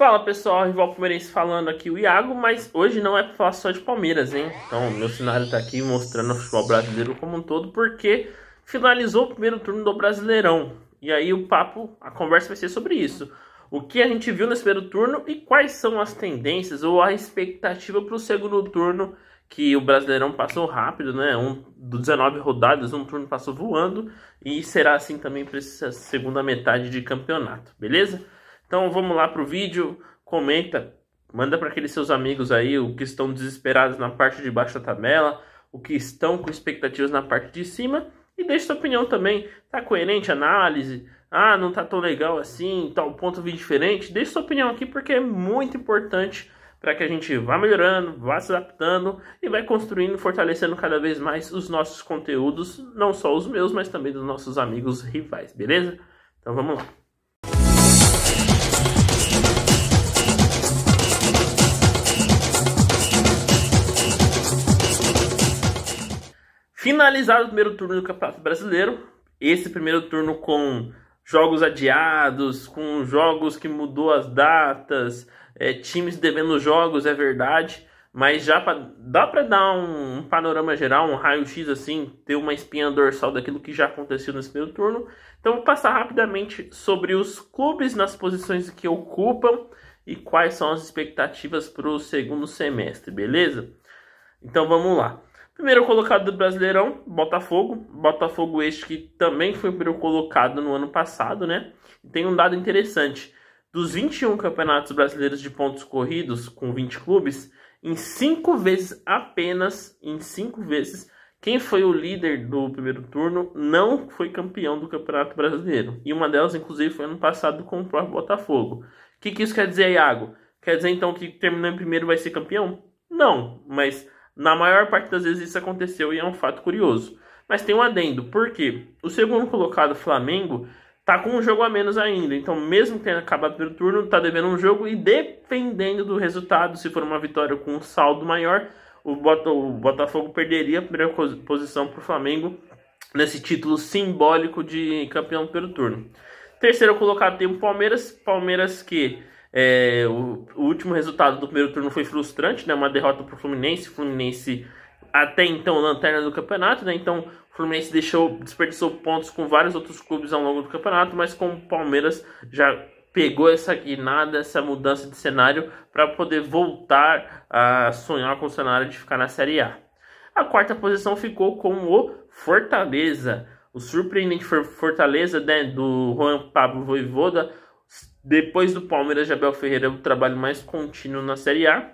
Fala pessoal, Rival Palmeirense falando aqui o Iago, mas hoje não é para falar só de Palmeiras, hein? Então, meu cenário está aqui mostrando o futebol brasileiro como um todo, porque finalizou o primeiro turno do Brasileirão. E aí o papo, a conversa vai ser sobre isso. O que a gente viu nesse primeiro turno e quais são as tendências ou a expectativa para o segundo turno, que o Brasileirão passou rápido, né? Um dos 19 rodadas, um turno passou voando e será assim também para essa segunda metade de campeonato, beleza? Então vamos lá para o vídeo, comenta, manda para aqueles seus amigos aí o que estão desesperados na parte de baixo da tabela, o que estão com expectativas na parte de cima e deixe sua opinião também. Tá coerente a análise? Ah, não tá tão legal assim, tal tá um ponto de diferente? Deixe sua opinião aqui porque é muito importante para que a gente vá melhorando, vá se adaptando e vai construindo, fortalecendo cada vez mais os nossos conteúdos, não só os meus, mas também dos nossos amigos rivais, beleza? Então vamos lá. Finalizado o primeiro turno do Campeonato Brasileiro, esse primeiro turno com jogos adiados, com jogos que mudou as datas, é, times devendo jogos, é verdade, mas já pra, dá para dar um, um, panorama geral, um raio-x assim, ter uma espinha dorsal daquilo que já aconteceu nesse primeiro turno. Então vou passar rapidamente sobre os clubes nas posições que ocupam e quais são as expectativas para o segundo semestre, beleza? Então vamos lá. Primeiro colocado do Brasileirão, Botafogo. Botafogo este que também foi o primeiro colocado no ano passado, né? tem um dado interessante. Dos 21 campeonatos brasileiros de pontos corridos, com 20 clubes, em 5 vezes apenas, em cinco vezes, quem foi o líder do primeiro turno não foi campeão do Campeonato Brasileiro. E uma delas, inclusive, foi ano passado com o próprio Botafogo. O que, que isso quer dizer, Iago? Quer dizer então que terminou em primeiro vai ser campeão? Não, mas na maior parte das vezes isso aconteceu e é um fato curioso. Mas tem um adendo, porque o segundo colocado, Flamengo, tá com um jogo a menos ainda. Então, mesmo que tenha acabado pelo turno, tá devendo um jogo e dependendo do resultado, se for uma vitória com um saldo maior, o, Botafogo perderia a primeira posição para o Flamengo nesse título simbólico de campeão pelo turno. Terceiro colocado tem o Palmeiras, Palmeiras que é, o, o, último resultado do primeiro turno foi frustrante, né? Uma derrota para o Fluminense. Fluminense até então lanterna do campeonato, né? Então o Fluminense deixou, desperdiçou pontos com vários outros clubes ao longo do campeonato, mas com o Palmeiras já pegou essa guinada, essa mudança de cenário para poder voltar a sonhar com o cenário de ficar na Série A. A quarta posição ficou com o Fortaleza. O surpreendente Fortaleza né, do Juan Pablo Voivoda depois do Palmeiras, Jabel Ferreira é o trabalho mais contínuo na Série A.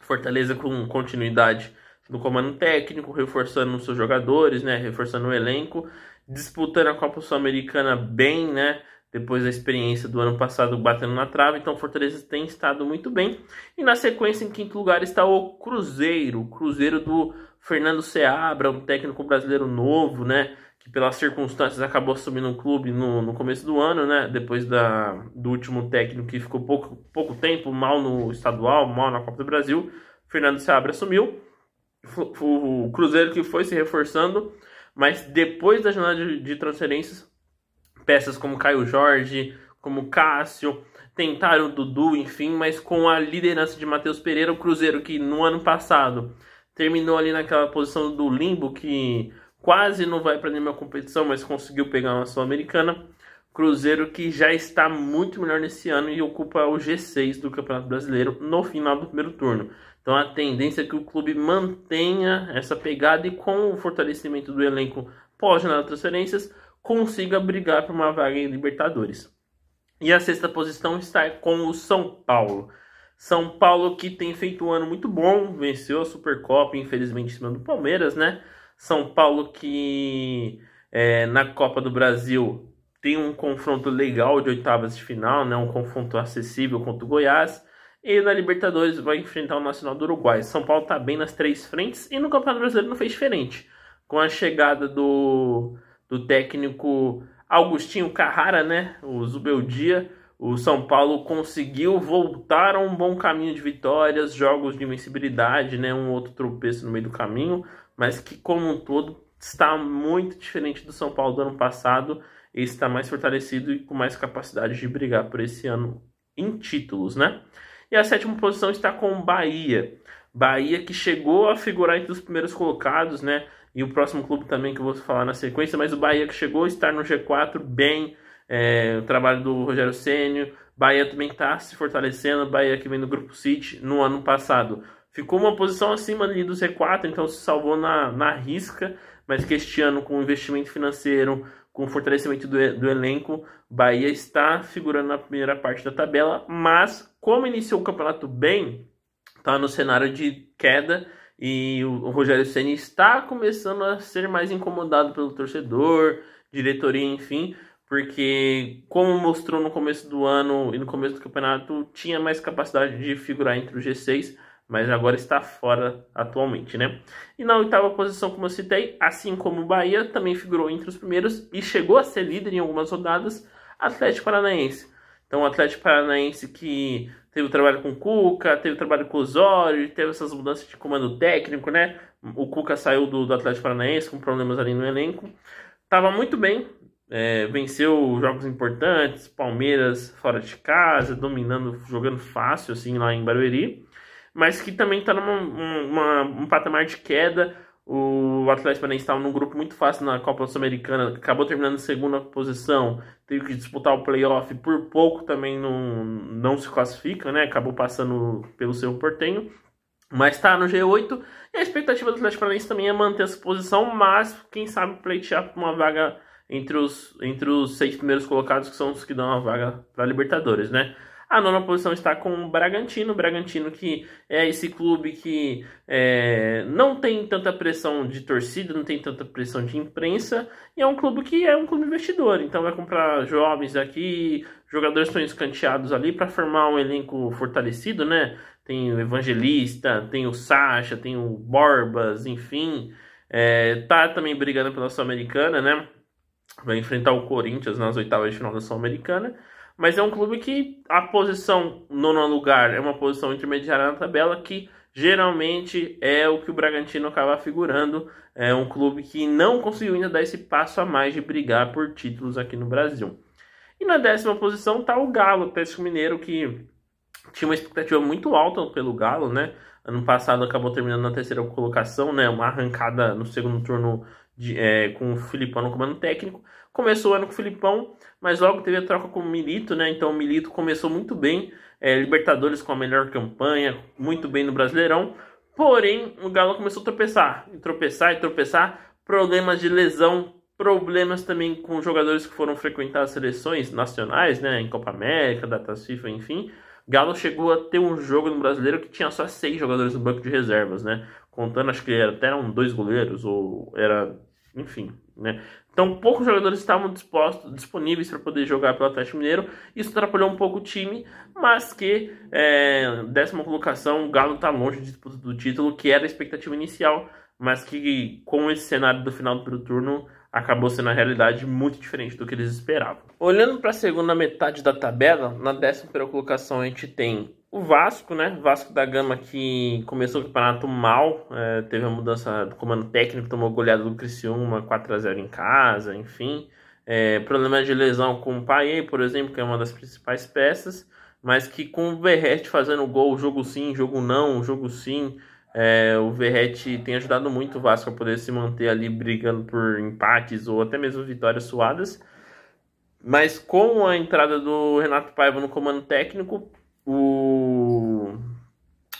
Fortaleza com continuidade no comando técnico, reforçando os seus jogadores, né, reforçando o elenco, disputando a Copa Sul-Americana bem, né, depois da experiência do ano passado batendo na trave, então Fortaleza tem estado muito bem. E na sequência, em quinto lugar, está o Cruzeiro, o Cruzeiro do Fernando Seabra, um técnico brasileiro novo, né, que pelas circunstâncias acabou assumindo o um clube no, no começo do ano, né? Depois da, do último técnico que ficou pouco, pouco tempo, mal no estadual, mal na Copa do Brasil, Fernando Seabra assumiu. O, Cruzeiro que foi se reforçando, mas depois da jornada de, de transferências, peças como Caio Jorge, como Cássio, tentaram o Dudu, enfim, mas com a liderança de Matheus Pereira, o Cruzeiro que no ano passado terminou ali naquela posição do limbo que quase não vai para nenhuma competição, mas conseguiu pegar uma Sul-Americana. Cruzeiro que já está muito melhor nesse ano e ocupa o G6 do Campeonato Brasileiro no final do primeiro turno. Então a tendência é que o clube mantenha essa pegada e com o fortalecimento do elenco pós-jornada de transferências consiga brigar por uma vaga em Libertadores. E a sexta posição está com o São Paulo. São Paulo que tem feito um ano muito bom, venceu a Supercopa, infelizmente em cima do Palmeiras, né? São Paulo que é, na Copa do Brasil tem um confronto legal de oitavas de final, né? um confronto acessível contra o Goiás. E na Libertadores vai enfrentar o Nacional do Uruguai. São Paulo está bem nas três frentes e no Campeonato Brasileiro não fez diferente. Com a chegada do, do técnico Augustinho Carrara, né? o Zubeldia, o São Paulo conseguiu voltar a um bom caminho de vitórias, jogos de invencibilidade, né? um outro tropeço no meio do caminho, mas que, como um todo, está muito diferente do São Paulo do ano passado e está mais fortalecido e com mais capacidade de brigar por esse ano em títulos, né? E a sétima posição está com o Bahia. Bahia que chegou a figurar entre os primeiros colocados, né? E o próximo clube também que eu vou falar na sequência, mas o Bahia que chegou a estar no G4 bem, é, o trabalho do Rogério Ceni, Bahia também está se fortalecendo, Bahia que vem do Grupo City no ano passado Ficou uma posição acima ali do Z4, então se salvou na, na risca, mas que este ano, com o investimento financeiro, com o fortalecimento do, do elenco, Bahia está figurando na primeira parte da tabela, mas como iniciou o campeonato bem, está no cenário de queda e o Rogério Ceni está começando a ser mais incomodado pelo torcedor, diretoria, enfim, porque como mostrou no começo do ano e no começo do campeonato, tinha mais capacidade de figurar entre o G6, mas agora está fora atualmente, né? E na oitava posição, como eu citei, assim como o Bahia, também figurou entre os primeiros e chegou a ser líder em algumas rodadas, Atlético Paranaense. Então, o Atlético Paranaense que teve o trabalho com o Cuca, teve o trabalho com o Osório, teve essas mudanças de comando técnico, né? O Cuca saiu do, do Atlético Paranaense com problemas ali no elenco. Tava muito bem, é, venceu jogos importantes, Palmeiras fora de casa, dominando, jogando fácil assim lá em Barueri mas que também está num patamar de queda. O Atlético Paranaense estava num grupo muito fácil na Copa Sul-Americana, acabou terminando em segunda posição, teve que disputar o playoff, por pouco também não, não se classifica, né? Acabou passando pelo seu portenho, mas está no G8. E a expectativa do Atlético Paranaense também é manter essa posição, mas quem sabe pleitear uma vaga entre os, entre os seis primeiros colocados, que são os que dão a vaga para Libertadores, né? A nona posição está com o Bragantino. O Bragantino, que é esse clube que é, não tem tanta pressão de torcida, não tem tanta pressão de imprensa, e é um clube que é um clube investidor. Então, vai comprar jovens aqui, jogadores estão escanteados ali para formar um elenco fortalecido, né? Tem o Evangelista, tem o Sacha, tem o Borbas, enfim. É, tá também brigando pela Sul-Americana, né? Vai enfrentar o Corinthians nas oitavas de final da Sul-Americana. Mas é um clube que a posição nono lugar é uma posição intermediária na tabela que geralmente é o que o Bragantino acaba figurando. É um clube que não conseguiu ainda dar esse passo a mais de brigar por títulos aqui no Brasil. E na décima posição está o Galo, o Atlético Mineiro, que tinha uma expectativa muito alta pelo Galo, né? Ano passado acabou terminando na terceira colocação, né? Uma arrancada no segundo turno de, é, com o Filipão no comando técnico. Começou o ano com o Filipão, mas logo teve a troca com o Milito, né? Então o Milito começou muito bem, é, Libertadores com a melhor campanha, muito bem no Brasileirão. Porém, o Galo começou a tropeçar, e tropeçar e tropeçar, problemas de lesão, problemas também com jogadores que foram frequentar as seleções nacionais, né, em Copa América, Datas FIFA, enfim. Galo chegou a ter um jogo no Brasileiro que tinha só seis jogadores no banco de reservas, né? Contando, acho que era, até eram dois goleiros, ou era enfim, né? Então poucos jogadores estavam dispostos, disponíveis para poder jogar pelo Atlético Mineiro. Isso atrapalhou um pouco o time, mas que é, décima colocação, o Galo está longe de disputa do título, que era a expectativa inicial, mas que com esse cenário do final do primeiro turno acabou sendo a realidade muito diferente do que eles esperavam. Olhando para a segunda metade da tabela, na décima colocação a gente tem o Vasco, né? Vasco da Gama que começou o campeonato mal, é, teve a mudança do comando técnico, tomou goleada do Criciúma 4 a 0 em casa, enfim. É, problema de lesão com o Paier, por exemplo, que é uma das principais peças, mas que com o Verrete fazendo gol, jogo sim, jogo não, jogo sim, é, o Verrete tem ajudado muito o Vasco a poder se manter ali brigando por empates ou até mesmo vitórias suadas. Mas com a entrada do Renato Paiva no comando técnico, o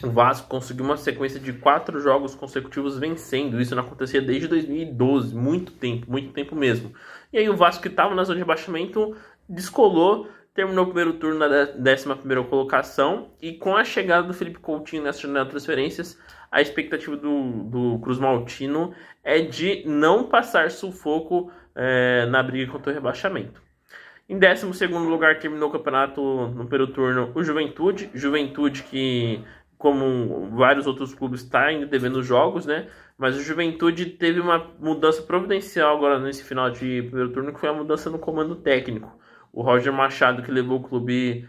Vasco conseguiu uma sequência de quatro jogos consecutivos vencendo. Isso não acontecia desde 2012, muito tempo, muito tempo mesmo. E aí o Vasco que estava na zona de rebaixamento descolou, terminou o primeiro turno na 11 colocação e com a chegada do Felipe Coutinho nessa jornada de transferências, a expectativa do, do Cruz Maltino é de não passar sufoco é, na briga contra o rebaixamento. Em 12 lugar terminou o campeonato no primeiro turno o Juventude. Juventude que, como vários outros clubes, está ainda devendo jogos, né? Mas o Juventude teve uma mudança providencial agora nesse final de primeiro turno, que foi a mudança no comando técnico. O Roger Machado, que levou o clube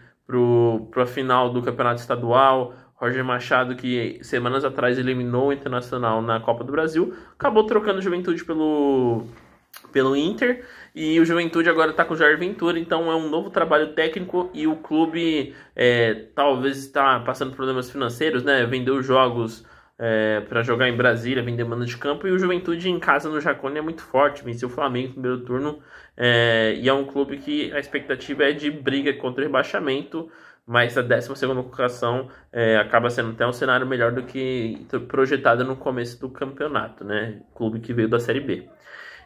para a final do campeonato estadual, Roger Machado, que semanas atrás eliminou o Internacional na Copa do Brasil, acabou trocando Juventude pelo, pelo Inter e o Juventude agora está com o Jair Ventura, então é um novo trabalho técnico e o clube é, talvez está passando problemas financeiros, né? Vendeu jogos é, para jogar em Brasília, vendeu mando de campo, e o Juventude em casa no Jacone é muito forte, venceu o Flamengo no primeiro turno, é, e é um clube que a expectativa é de briga contra o rebaixamento, mas a 12 colocação é, acaba sendo até um cenário melhor do que projetado no começo do campeonato, né? Clube que veio da Série B.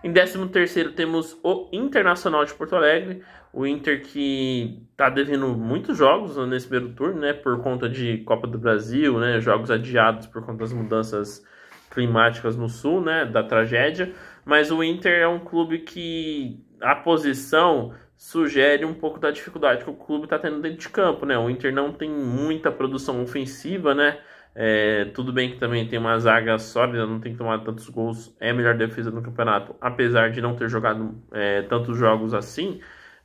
Em 13 temos o Internacional de Porto Alegre, o Inter que está devendo muitos jogos nesse primeiro turno, né, por conta de Copa do Brasil, né, jogos adiados por conta das mudanças climáticas no sul, né, da tragédia, mas o Inter é um clube que a posição sugere um pouco da dificuldade que o clube está tendo dentro de campo, né? O Inter não tem muita produção ofensiva, né? É, tudo bem que também tem uma zaga sólida, não tem que tomar tantos gols, é a melhor defesa do campeonato, apesar de não ter jogado é, tantos jogos assim.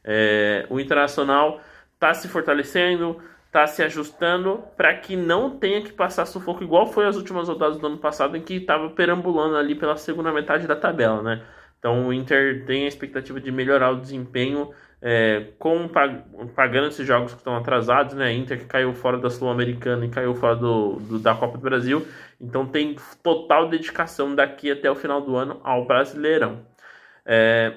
É, o Internacional está se fortalecendo, está se ajustando para que não tenha que passar sufoco, igual foi as últimas rodadas do ano passado, em que estava perambulando ali pela segunda metade da tabela. Né? Então o Inter tem a expectativa de melhorar o desempenho é, com, pagando esses jogos que estão atrasados, né? Inter que caiu fora da Sul-Americana e caiu fora do, do, da Copa do Brasil. Então tem total dedicação daqui até o final do ano ao Brasileirão. É,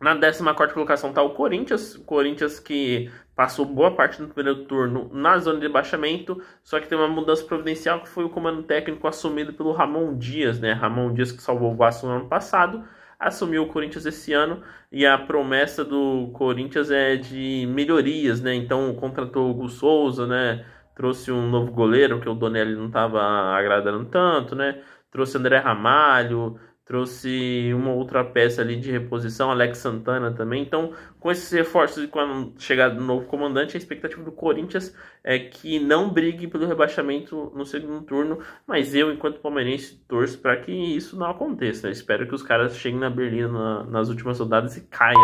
na 14 colocação está o Corinthians. Corinthians que passou boa parte do primeiro turno na zona de baixamento, só que tem uma mudança providencial que foi o comando técnico assumido pelo Ramon Dias, né? Ramon Dias que salvou o Vasco no ano passado assumiu o Corinthians esse ano e a promessa do Corinthians é de melhorias, né? Então contratou o Hugo Souza, né? Trouxe um novo goleiro que o Donelli não estava agradando tanto, né? Trouxe André Ramalho, trouxe uma outra peça ali de reposição, Alex Santana também. Então, com esses reforços e com a chegada do novo comandante, a expectativa do Corinthians é que não brigue pelo rebaixamento no segundo turno, mas eu, enquanto palmeirense, torço para que isso não aconteça. Eu espero que os caras cheguem na Berlim na, nas últimas rodadas e caia.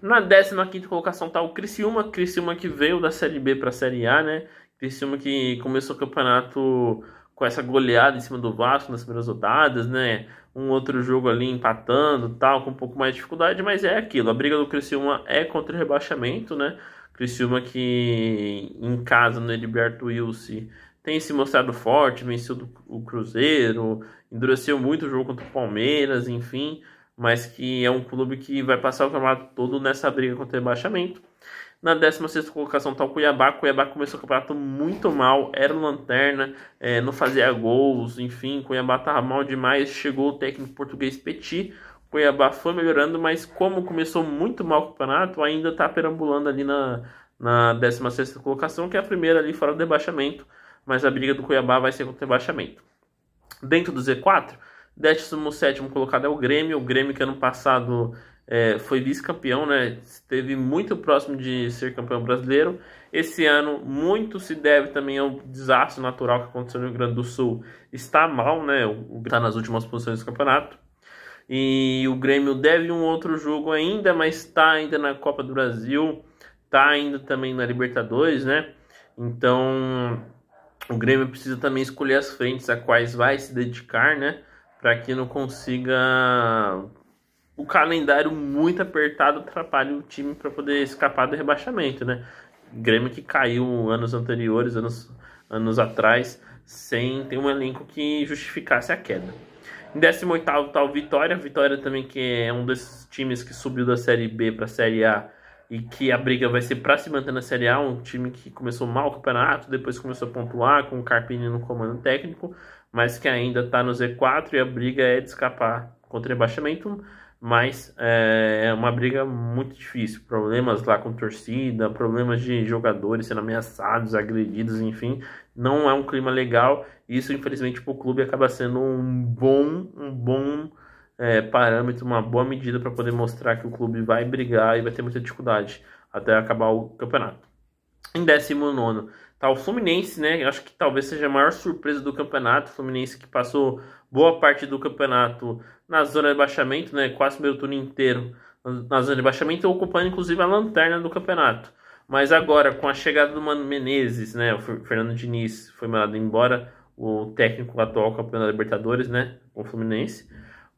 Na 15 quinta colocação está o Criciúma, Criciúma que veio da Série B para a Série A, né? Criciúma que começou o campeonato com essa goleada em cima do Vasco nas primeiras rodadas, né? um outro jogo ali empatando, tal, com um pouco mais de dificuldade, mas é aquilo. A briga do Criciúma é contra o rebaixamento, né? Criciúma que em casa no Heriberto Wilson tem se mostrado forte, venceu o Cruzeiro, endureceu muito o jogo contra o Palmeiras, enfim, mas que é um clube que vai passar o campeonato todo nessa briga contra o rebaixamento na 16 colocação está o Cuiabá. O Cuiabá começou o campeonato muito mal, era lanterna, é, não fazia gols, enfim, Cuiabá estava mal demais. Chegou o técnico português Petit. Cuiabá foi melhorando, mas como começou muito mal o campeonato, ainda está perambulando ali na, na 16 colocação, que é a primeira ali fora do rebaixamento. Mas a briga do Cuiabá vai ser contra o rebaixamento. Dentro do Z4, 17 colocado é o Grêmio. O Grêmio que ano passado é, foi vice-campeão, né? esteve muito próximo de ser campeão brasileiro. Esse ano, muito se deve também ao desastre natural que aconteceu no Rio Grande do Sul. Está mal, né? O está nas últimas posições do campeonato. E o Grêmio deve um outro jogo ainda, mas está ainda na Copa do Brasil, está ainda também na Libertadores, né? Então o Grêmio precisa também escolher as frentes a quais vai se dedicar, né? Para que não consiga o calendário muito apertado atrapalha o time para poder escapar do rebaixamento, né? Grêmio que caiu anos anteriores, anos, anos atrás, sem ter um elenco que justificasse a queda. Em 18 tal tá Vitória, Vitória também que é um desses times que subiu da Série B para a Série A e que a briga vai ser para se manter na Série A, um time que começou mal o campeonato, depois começou a pontuar com o Carpini no comando técnico, mas que ainda está no Z4 e a briga é de escapar contra o rebaixamento mas eh, é uma briga muito difícil. Problemas lá com torcida, problemas de jogadores sendo ameaçados, agredidos, enfim, não é um clima legal. Isso, infelizmente, para o clube acaba sendo um bom, um bom é, parâmetro, uma boa medida para poder mostrar que o clube vai brigar e vai ter muita dificuldade até acabar o campeonato. Em 19, Tá o Fluminense, né? Eu acho que talvez seja a maior surpresa do campeonato. O Fluminense que passou boa parte do campeonato na zona de baixamento, né? Quase meio turno inteiro na zona de baixamento, ocupando inclusive a lanterna do campeonato. Mas agora, com a chegada do Mano Menezes, né? O Fernando Diniz foi mandado embora, o técnico atual campeão da Libertadores, né? O Fluminense.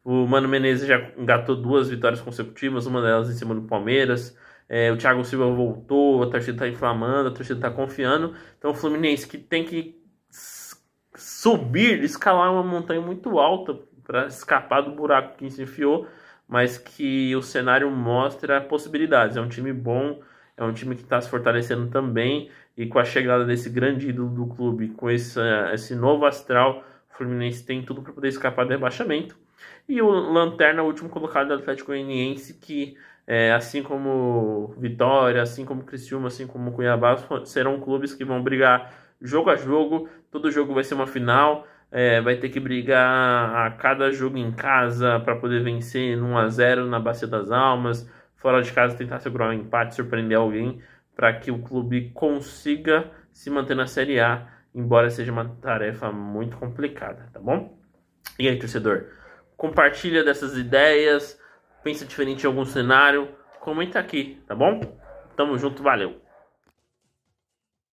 O Mano Menezes já engatou duas vitórias consecutivas, uma delas em cima do Palmeiras, é, o Thiago Silva voltou, a torcida está inflamando, a torcida está confiando. Então o Fluminense que tem que subir, escalar uma montanha muito alta para escapar do buraco que se enfiou, mas que o cenário mostra possibilidades. É um time bom, é um time que está se fortalecendo também e com a chegada desse grande ídolo do clube, com esse, esse novo astral, o Fluminense tem tudo para poder escapar do rebaixamento. E o Lanterna, o último colocado do Atlético Goianiense, que é, assim como Vitória, assim como Criciúma, assim como Cuiabá, serão clubes que vão brigar jogo a jogo. Todo jogo vai ser uma final. É, vai ter que brigar a cada jogo em casa para poder vencer no 1 a 0 na Bacia das Almas, fora de casa tentar segurar um empate, surpreender alguém para que o clube consiga se manter na Série A, embora seja uma tarefa muito complicada, tá bom? E aí, torcedor, compartilha dessas ideias, pensa diferente em algum cenário, comenta aqui, tá bom? Tamo junto, valeu!